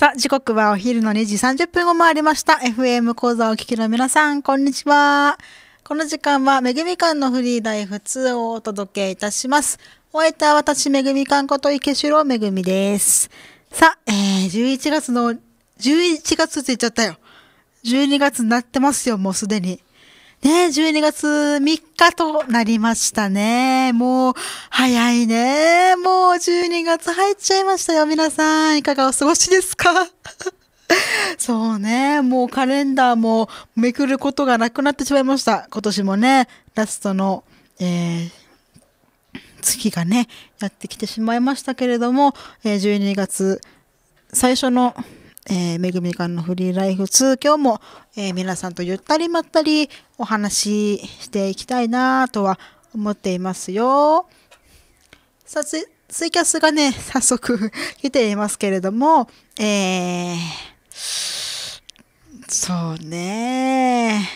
さあ、時刻はお昼の2時30分を回りました。FM 講座をお聞きの皆さん、こんにちは。この時間は、めぐみかんのフリーライフ2をお届けいたします。お相手は私、めぐみかんこと池城めぐみです。さあ、えー、11月の、11月って言っちゃったよ。12月になってますよ、もうすでに。ね、12月3日となりましたね。もう、早いね。もう12月入っちゃいましたよ。皆さん、いかがお過ごしですか そうね。もうカレンダーもめくることがなくなってしまいました。今年もね、ラストの、えー、月がね、やってきてしまいましたけれども、え12月最初のえー、めぐみかんのフリーライフ2、今日も、えー、皆さんとゆったりまったりお話ししていきたいなとは思っていますよ。さつ、ツイキャスがね、早速 来ていますけれども、えー、そうね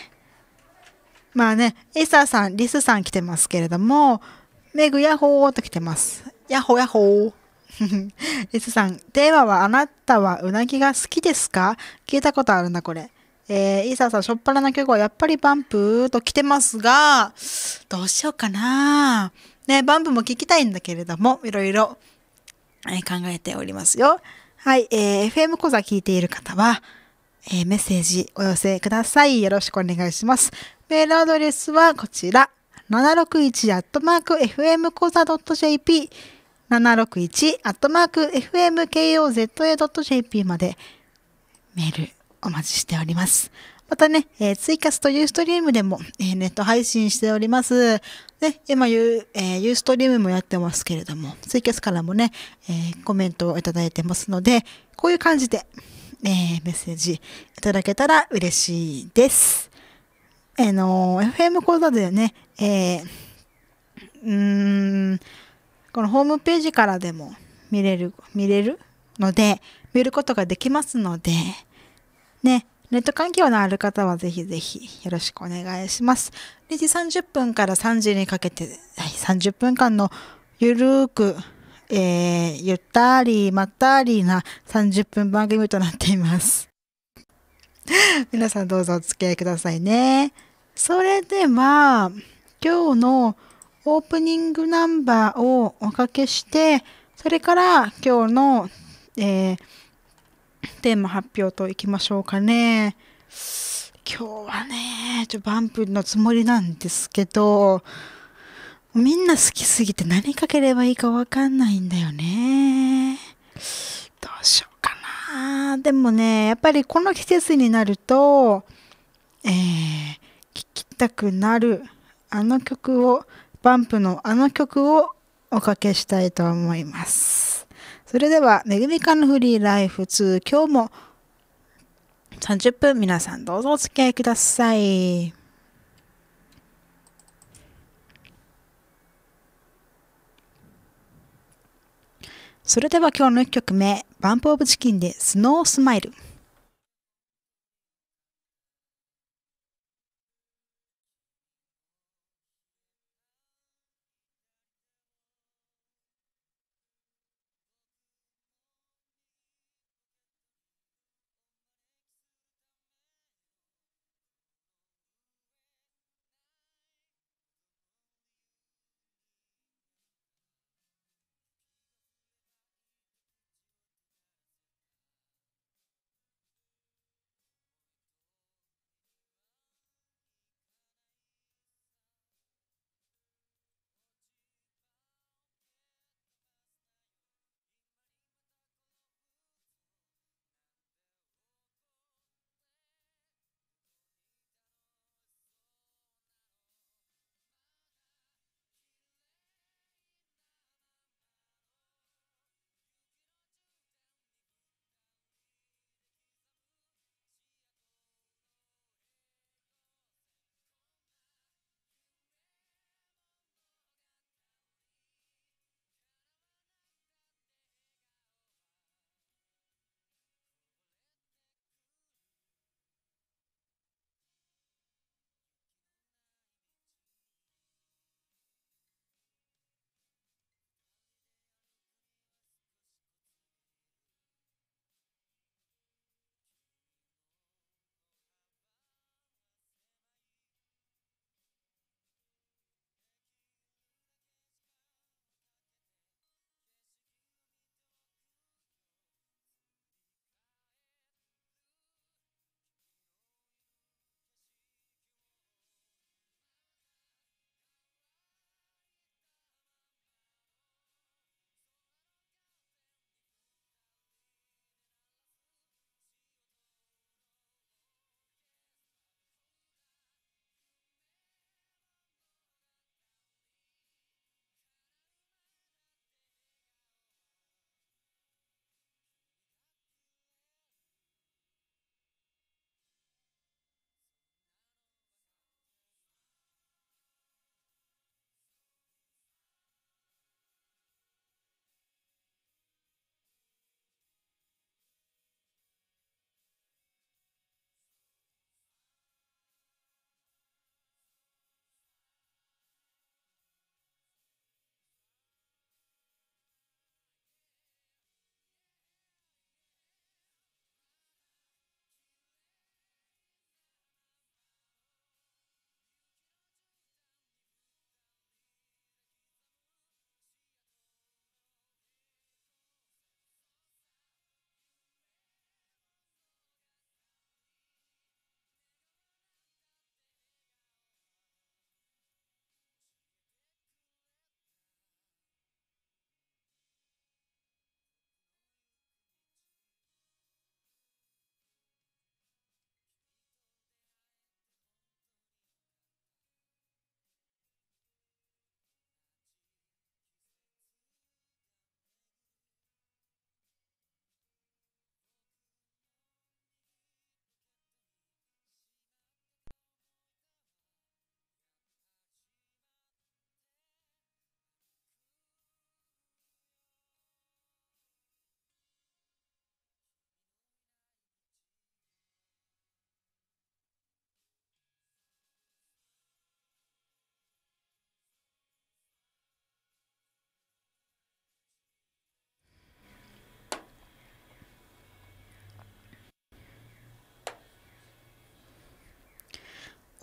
まあね、エサーさん、リスさん来てますけれども、メグヤほホーと来てます。ヤほホーヤホー。S さん、テーマはあなたはうなぎが好きですか聞いたことあるな、これ。えー、イーサーさん、しょっぱらな曲はやっぱりバンプーと来てますが、どうしようかな。ね、バンプも聞きたいんだけれども、いろいろ、えー、考えておりますよ。はい、えー、FM 講座聞いている方は、えー、メッセージお寄せください。よろしくお願いします。メールアドレスはこちら、7 6 1 f m c o j p 761-fmkoza.jp までメールお待ちしております。またね、えー、ツイキャスとユーストリームでも、えー、ネット配信しております。ね、今ユ、えー、ユーストリームもやってますけれども、ツイキャスからもね、えー、コメントをいただいてますので、こういう感じで、えー、メッセージいただけたら嬉しいです。あ、えー、のー、FM 講座でね、えー、うーん、このホームページからでも見れる、見れるので、見ることができますので、ね、ネット環境のある方はぜひぜひよろしくお願いします。2時30分から3時にかけて、はい、30分間のゆるーく、えー、ゆったりまったりな30分番組となっています。皆さんどうぞお付き合いくださいね。それでは、今日のオープニングナンバーをおかけして、それから今日の、えー、テーマ発表といきましょうかね。今日はね、ちょ、バンプのつもりなんですけど、みんな好きすぎて何かければいいかわかんないんだよね。どうしようかな。でもね、やっぱりこの季節になると、えー、聴きたくなるあの曲をバンプのあの曲をおかけしたいと思います。それでは、めぐみかのフリーライフ2、今日も30分皆さんどうぞお付き合いください。それでは今日の1曲目、バンプオブチキンでスノースマイル。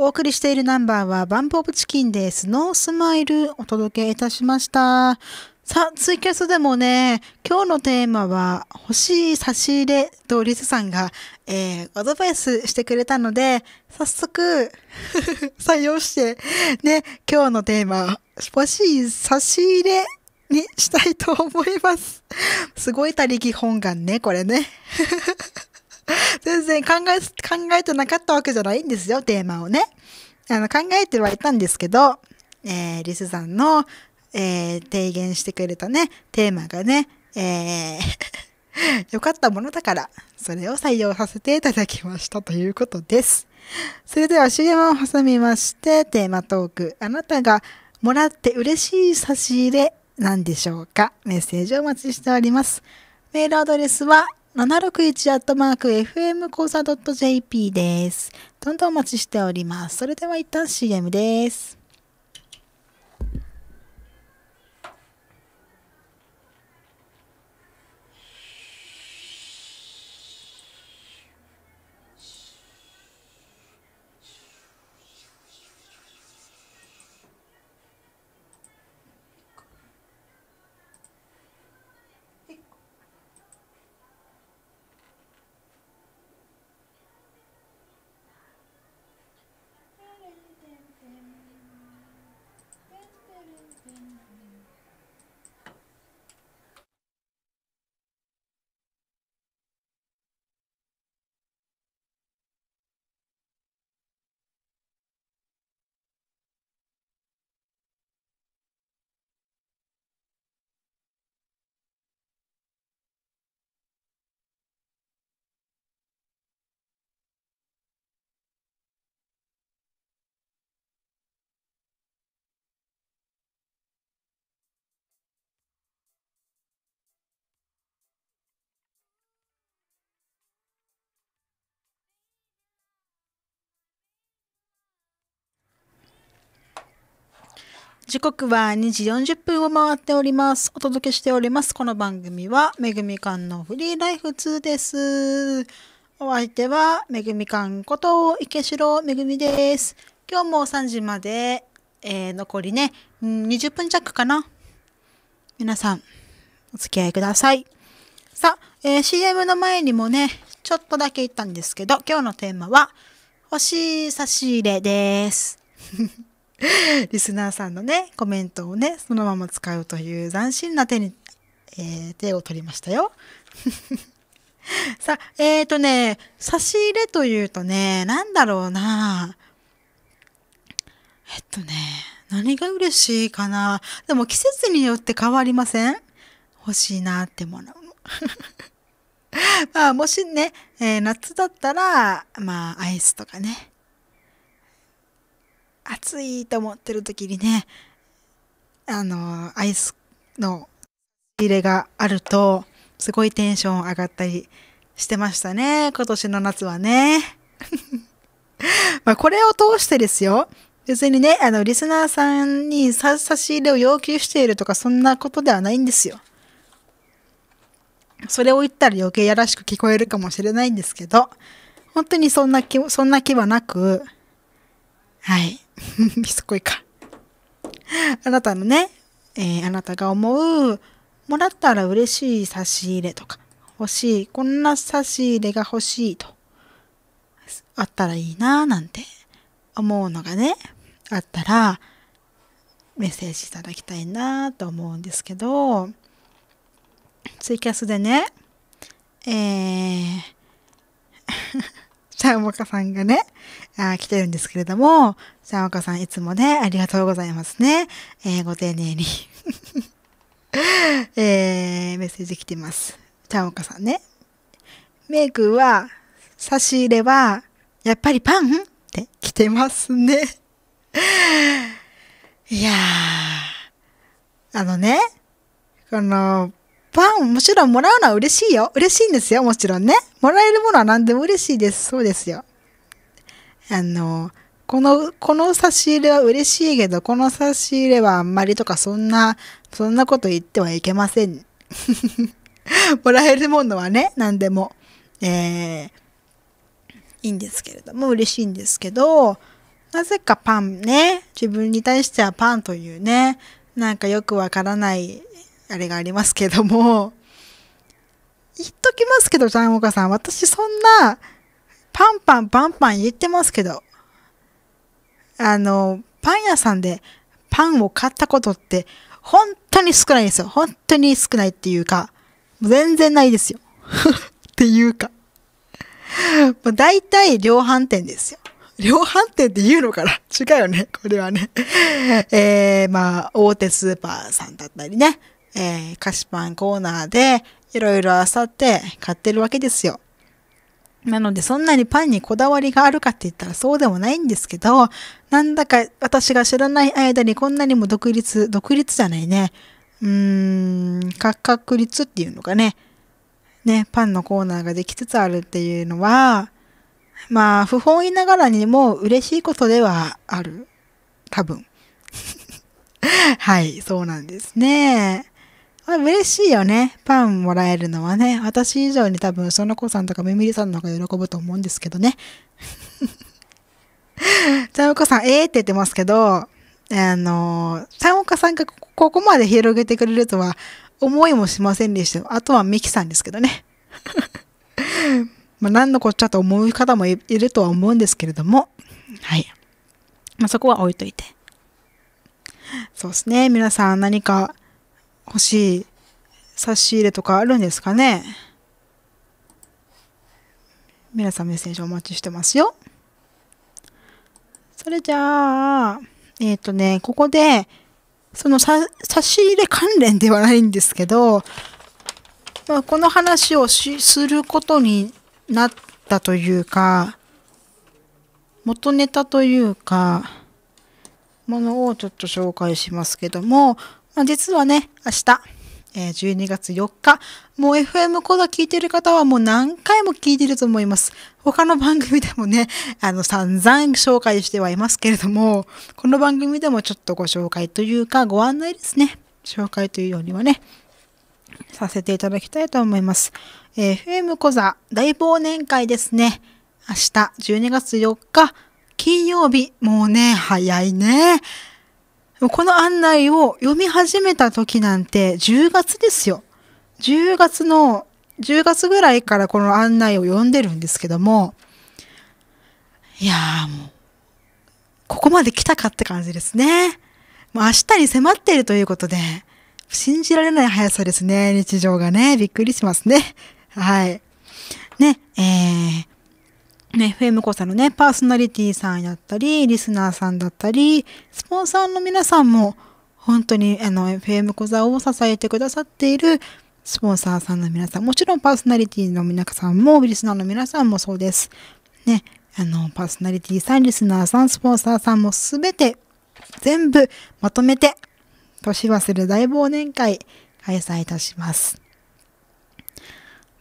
お送りしているナンバーはバンプオブチキンでスノースマイルお届けいたしました。さあ、ツイキャスでもね、今日のテーマは、欲しい差し入れとリスさんが、えー、アドバイスしてくれたので、早速、採用して、ね、今日のテーマ、欲しい差し入れにしたいと思います。すごい他力本願ね、これね。全然考え、考えてなかったわけじゃないんですよ、テーマをね。あの、考えてはいたんですけど、えー、リスさんの、えー、提言してくれたね、テーマがね、えー良 かったものだから、それを採用させていただきましたということです。それでは CM を挟みまして、テーマトーク、あなたがもらって嬉しい差し入れなんでしょうかメッセージをお待ちしております。メールアドレスは、761-fm c o s a .jp です。どんどんお待ちしております。それでは一旦 CM です。時刻は2時40分を回っております。お届けしております。この番組は、めぐみかんのフリーライフ2です。お相手は、めぐみかんこと、池城めぐみです。今日も3時まで、えー、残りね、20分弱かな。皆さん、お付き合いください。さあ、えー、CM の前にもね、ちょっとだけ言ったんですけど、今日のテーマは、星差し入れです。リスナーさんのね、コメントをね、そのまま使うという斬新な手に、えー、手を取りましたよ。さあ、えっ、ー、とね、差し入れというとね、なんだろうなえっとね、何が嬉しいかなでも季節によって変わりません欲しいなってもの。まあ、もしね、えー、夏だったら、まあ、アイスとかね。暑いと思ってる時にね、あの、アイスの入れがあると、すごいテンション上がったりしてましたね。今年の夏はね。まあ、これを通してですよ。別にね、あの、リスナーさんに差し入れを要求しているとか、そんなことではないんですよ。それを言ったら余計やらしく聞こえるかもしれないんですけど、本当にそんな気、そんな気はなく、はい。しつこいか。あなたのね、えー、あなたが思う、もらったら嬉しい差し入れとか、欲しい、こんな差し入れが欲しいと、あったらいいなぁなんて思うのがね、あったら、メッセージいただきたいなと思うんですけど、ツイキャスでね、えー ちゃんおかさんがね、あ来てるんですけれども、ちゃんもかさんいつもね、ありがとうございますね。えー、ご丁寧にえー、メッセージ来てます。ちゃんおかさんね。メイクは、差し入れは、やっぱりパンって来てますね。いやー、あのね、この、パン、もちろんもらうのは嬉しいよ。嬉しいんですよ、もちろんね。もらえるものは何でも嬉しいです。そうですよ。あの、この、この差し入れは嬉しいけど、この差し入れはあんまりとか、そんな、そんなこと言ってはいけません。もらえるものはね、何でも。えー、いいんですけれども、嬉しいんですけど、なぜかパンね、自分に対してはパンというね、なんかよくわからないあれがありますけども、言っときますけど、ジャンオカさん、私そんな、パンパンパンパン言ってますけど、あの、パン屋さんでパンを買ったことって、本当に少ないですよ。本当に少ないっていうか、全然ないですよ。っていうか。まあ、大体量販店ですよ。量販店って言うのかな違うよね。これはね。えー、まあ、大手スーパーさんだったりね。えー、菓子パンコーナーでいろいろ漁って買ってるわけですよ。なのでそんなにパンにこだわりがあるかって言ったらそうでもないんですけど、なんだか私が知らない間にこんなにも独立、独立じゃないね。うーん、価格率っていうのかね、ね、パンのコーナーができつつあるっていうのは、まあ、不本意ながらにも嬉しいことではある。多分。はい、そうなんですね。まあ嬉しいよね。パンもらえるのはね。私以上に多分、その子さんとかめみりさんの方が喜ぶと思うんですけどね。ち ゃんおかさん、ええー、って言ってますけど、あの、ちゃんおかさんがここまで広げてくれるとは思いもしませんでした。あとはミキさんですけどね。まあ何のこっちゃと思う方もいるとは思うんですけれども、はい。まあそこは置いといて。そうですね。皆さん何か欲しい差し入れとかあるんですかね皆さんメッセージお待ちしてますよ。それじゃあ、えっ、ー、とね、ここで、その差し入れ関連ではないんですけど、まあ、この話をすることになったというか、元ネタというか、ものをちょっと紹介しますけども、実はね、明日、えー、12月4日、もう FM コザ聞いてる方はもう何回も聞いてると思います。他の番組でもね、あの散々紹介してはいますけれども、この番組でもちょっとご紹介というかご案内ですね。紹介というよりはね、させていただきたいと思います。えー、FM コ座大忘年会ですね。明日12月4日金曜日。もうね、早いね。この案内を読み始めた時なんて10月ですよ。10月の、10月ぐらいからこの案内を読んでるんですけども、いやーもう、ここまで来たかって感じですね。もう明日に迫っているということで、信じられない速さですね。日常がね、びっくりしますね。はい。ね、えー、ね、FM コーサのね、パーソナリティさんやったり、リスナーさんだったり、スポンサーの皆さんも、本当にあの FM コザを支えてくださっているスポンサーさんの皆さん、もちろんパーソナリティの皆さんも、リスナーの皆さんもそうです。ね、あの、パーソナリティさん、リスナーさん、スポンサーさんもすべて、全部まとめて、年忘れ大忘年会開催いたします。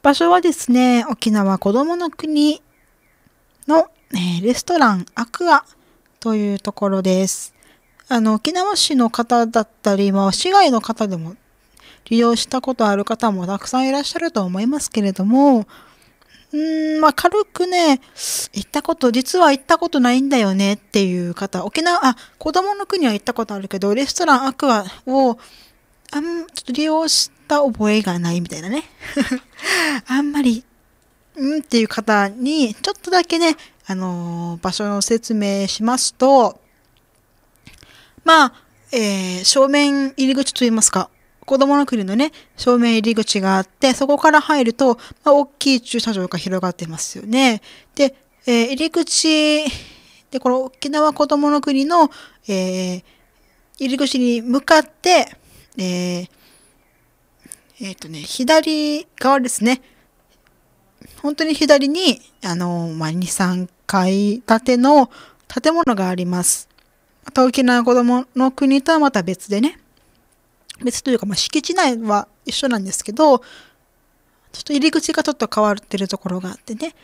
場所はですね、沖縄子供の国の、えレストランアクアというところです。あの、沖縄市の方だったり、まあ、市外の方でも利用したことある方もたくさんいらっしゃると思いますけれども、うーん、まあ、軽くね、行ったこと、実は行ったことないんだよねっていう方、沖縄、あ、子供の国は行ったことあるけど、レストランアクアを、あん、ちょっと利用した覚えがないみたいなね。あんまりんっていう方に、ちょっとだけね、あのー、場所の説明しますと、まあ、えー、正面入り口といいますか、子供の国のね、正面入り口があって、そこから入ると、まあ、大きい駐車場が広がってますよね。で、えー、入り口、で、この沖縄子供の国の、えー、入り口に向かって、えー、えっ、ー、とね、左側ですね。本当に左に、あの、まあ、2、3階建ての建物があります。また沖縄子供の国とはまた別でね。別というか、まあ、敷地内は一緒なんですけど、ちょっと入り口がちょっと変わってるところがあってね。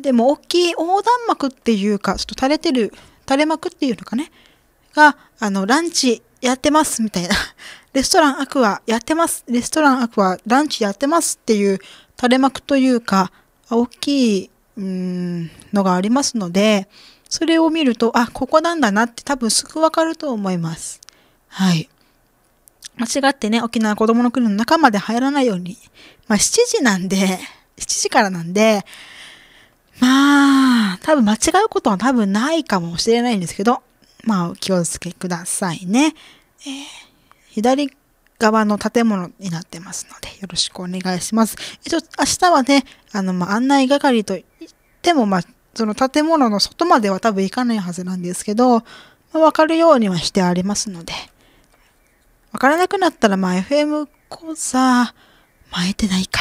でも大きい横断幕っていうか、ちょっと垂れてる、垂れ幕っていうのかね。が、あの、ランチやってますみたいな。レストランアクアやってます。レストランアクアランチやってますっていう垂れ幕というか、大きい、うん、のがありますので、それを見ると、あ、ここなんだなって多分すぐわかると思います。はい。間違ってね、沖縄子供の国の中まで入らないように。まあ、7時なんで、7時からなんで、まあ、多分間違うことは多分ないかもしれないんですけど、まあ、お気をつけくださいね。えー、左側の建物になってますので、よろしくお願いします。っと、明日はね、あの、まあ、案内係といっても、まあ、その建物の外までは多分行かないはずなんですけど、まあ、わかるようにはしてありますので、わからなくなったら、まあ、FM 講座、前えてないか。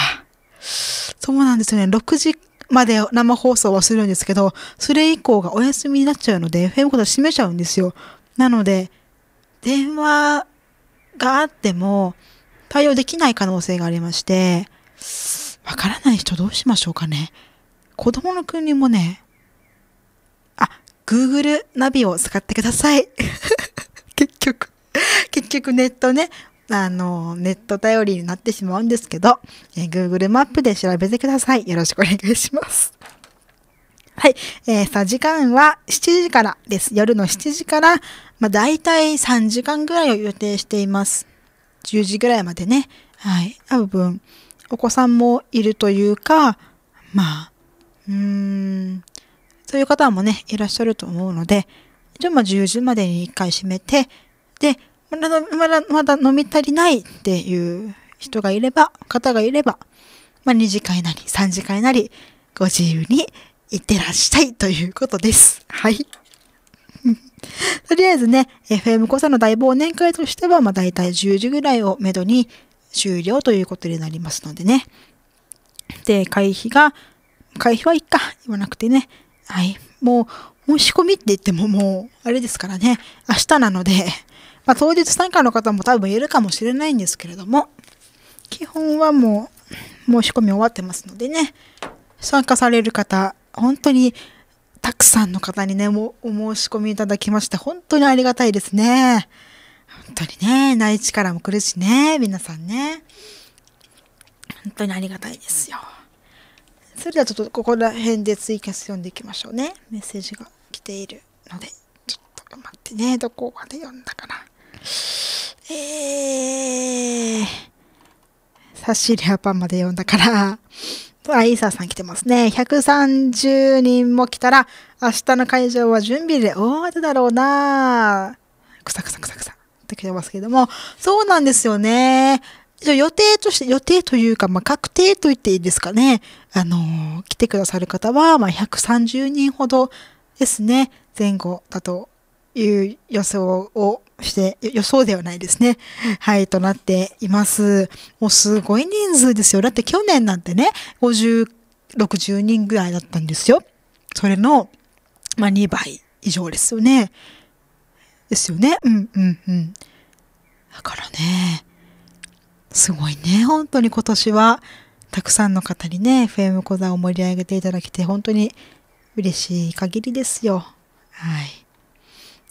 そうなんですよね。6時まで生放送はするんですけど、それ以降がお休みになっちゃうので、FM 講座閉めちゃうんですよ。なので、電話があっても対応できない可能性がありまして、わからない人どうしましょうかね。子供の国もね、あ、Google ナビを使ってください。結局、結局ネットね、あの、ネット頼りになってしまうんですけど、え Google マップで調べてください。よろしくお願いします。はい。えー、さ時間は7時からです。夜の7時から、まあ、たい3時間ぐらいを予定しています。10時ぐらいまでね。はい。多分、お子さんもいるというか、まあ、うーん、そういう方もね、いらっしゃると思うので、じゃあまあ10時までに1回閉めて、で、まだ、まだ、まだ飲み足りないっていう人がいれば、方がいれば、まあ2次会なり3次会なり、ご自由にいってらっしゃいということです。はい。とりあえずね、FM コサの大忘年会としては、まあ大体10時ぐらいをめどに終了ということになりますのでね。で、会費が、会費はいっか、言わなくてね。はい。もう、申し込みって言ってももう、あれですからね。明日なので、まあ当日参加の方も多分いるかもしれないんですけれども、基本はもう、申し込み終わってますのでね。参加される方、本当にたくさんの方にね、もお申し込みいただきまして、本当にありがたいですね。本当にね、ない力も来るしね、皆さんね。本当にありがたいですよ。それではちょっとここら辺でツイキャス読んでいきましょうね。メッセージが来ているので、ちょっと待ってね、どこまで読んだかな。えー、差し入れはパンまで読んだから、あ、イーサーさん来てますね。130人も来たら、明日の会場は準備で大当てだろうなくさくさくさくさって来てますけども、そうなんですよね。予定として、予定というか、まあ、確定と言っていいですかね。あのー、来てくださる方は、まあ、130人ほどですね、前後だという予想をして予想ではないですね。はい、となっています。もうすごい人数ですよ。だって去年なんてね、50、60人ぐらいだったんですよ。それの、まあ、2倍以上ですよね。ですよね。うん、うん、うん。だからね、すごいね、本当に今年は、たくさんの方にね、FM 講座を盛り上げていただけて、本当に嬉しい限りですよ。はい。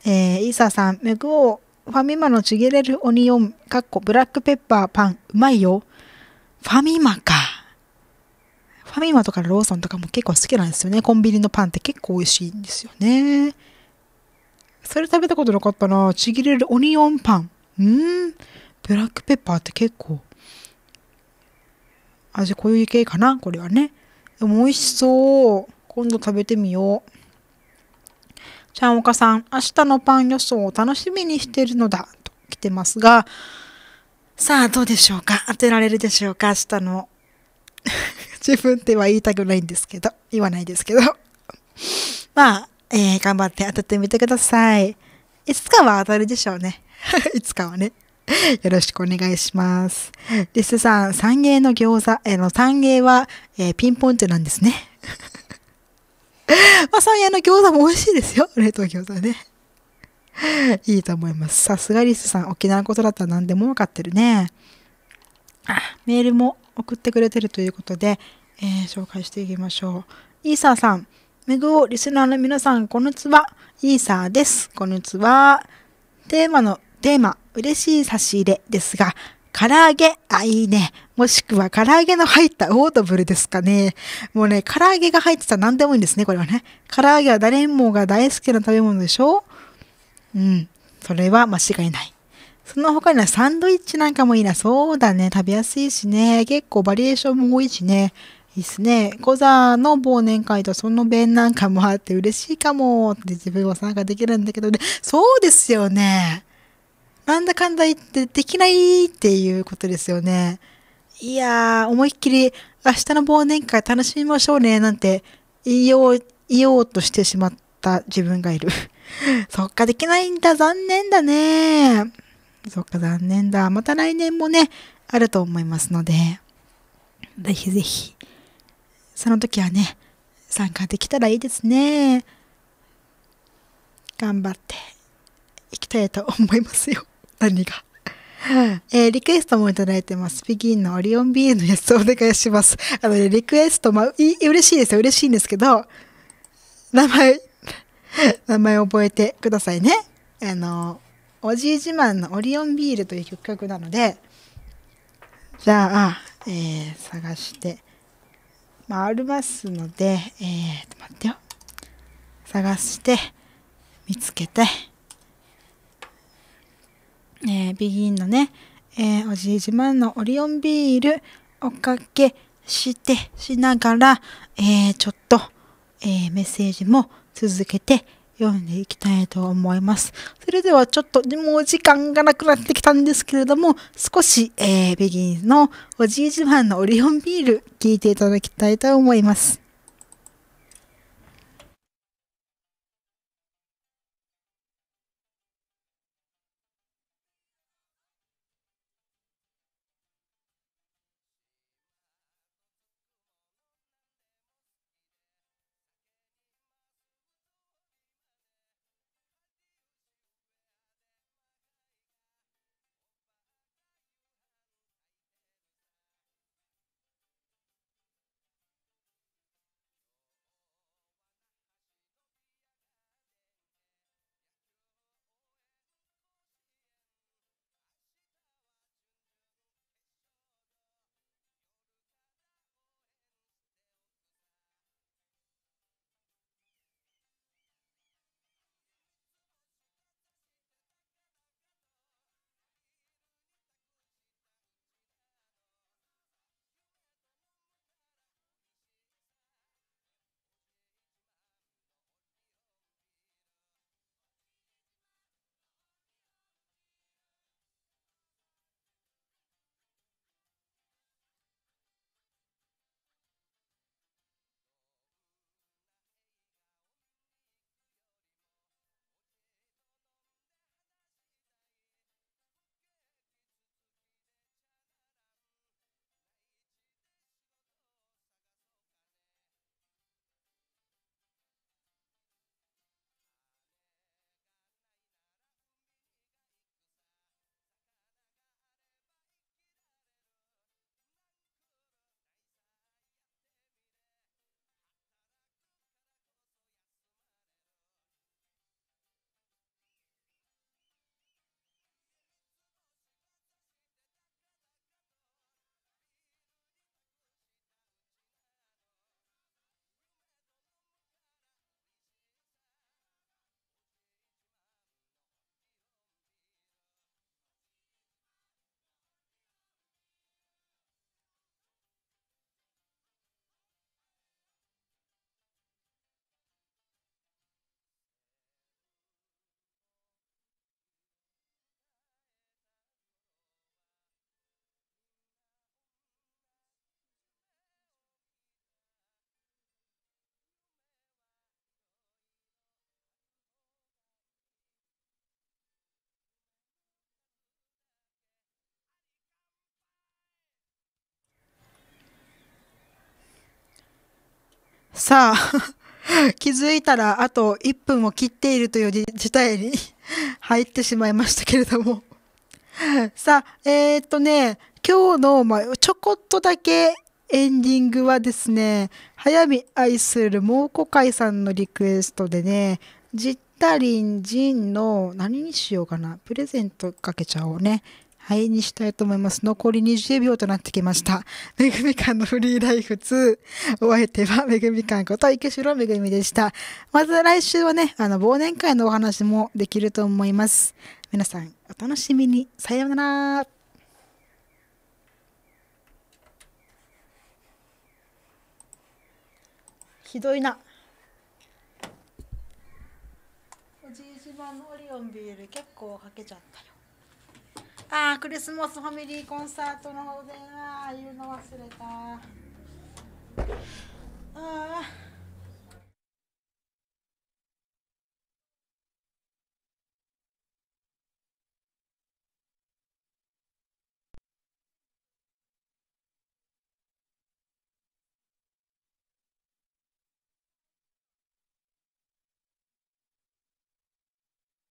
えー、イーサさん、メグオファミマのちぎれるオニオン、かっこブラックペッパーパン、うまいよ。ファミマか。ファミマとかローソンとかも結構好きなんですよね。コンビニのパンって結構美味しいんですよね。それ食べたことなかったな。ちぎれるオニオンパン。うん。ブラックペッパーって結構味濃い系かなこれはね。でも美味しそう。今度食べてみよう。ちゃんおかさん、明日のパン予想を楽しみにしているのだ、と来てますが、さあ、どうでしょうか当てられるでしょうか明日の。自分では言いたくないんですけど、言わないですけど。まあ、えー、頑張って当ててみてください。いつかは当たるでしょうね。いつかはね。よろしくお願いします。リスさん、三芸の餃子、えー、の三芸は、えー、ピンポイントなんですね。まあ、三屋の餃子も美味しいですよ。冷凍餃子ね。いいと思います。さすがリスさん、沖縄のことだったら何でも分かってるね。あ、メールも送ってくれてるということで、えー、紹介していきましょう。イーサーさん、めぐをリスナーの皆さん、こんにちは。イーサーです。こんにちは。テーマの、テーマ、嬉しい差し入れですが、唐揚げ、あ、いいね。もしくは唐揚げの入ったオードブルですかね。もうね、唐揚げが入ってたら何でもいいんですね、これはね。唐揚げは誰もが大好きな食べ物でしょうん。それは間違いない。その他にはサンドイッチなんかもいいな。そうだね。食べやすいしね。結構バリエーションも多いしね。いいっすね。小座の忘年会とその弁なんかもあって嬉しいかもって自分は参加できるんだけどね。そうですよね。なんだかんだ言ってできないっていうことですよね。いやー、思いっきり明日の忘年会楽しみましょうねなんて言おう、言おうとしてしまった自分がいる。そっか、できないんだ、残念だね。そっか、残念だ。また来年もね、あると思いますので、ぜひぜひ、その時はね、参加できたらいいですね。頑張っていきたいと思いますよ。何が。えー、リクエストもいただいてます。ピギンのオリオンビールのやつお願いします。あの、ね、リクエスト、まあ、い、嬉しいですよ。嬉しいんですけど、名前、名前覚えてくださいね。あの、おじい自慢のオリオンビールという曲なので、じゃあ、えー、探して、まありますので、えー、と待ってよ。探して、見つけて、えー、ビギンのね、えー、おじい自慢のオリオンビールおかけして、しながら、えー、ちょっと、えー、メッセージも続けて読んでいきたいと思います。それではちょっと、もう時間がなくなってきたんですけれども、少し、えー、ビギンのおじい自慢のオリオンビール聞いていただきたいと思います。さあ、気づいたらあと1分を切っているという事態に入ってしまいましたけれども。さあ、えー、っとね、今日の、まあ、ちょこっとだけエンディングはですね、早見愛する猛虎会さんのリクエストでね、ジッタリンジンの何にしようかな、プレゼントかけちゃおうね。い、にしたいと思います。残り20秒となってきました。めぐみかんのフリーライフ2。お相手はめぐみかんこと池城めぐみでした。まず来週はね、あの、忘年会のお話もできると思います。皆さん、お楽しみに。さようなら。ひどいな。おじいじまのオリオンビール結構かけちゃったよ。ああクリスマスファミリーコンサートの方でああ言うの忘れたああ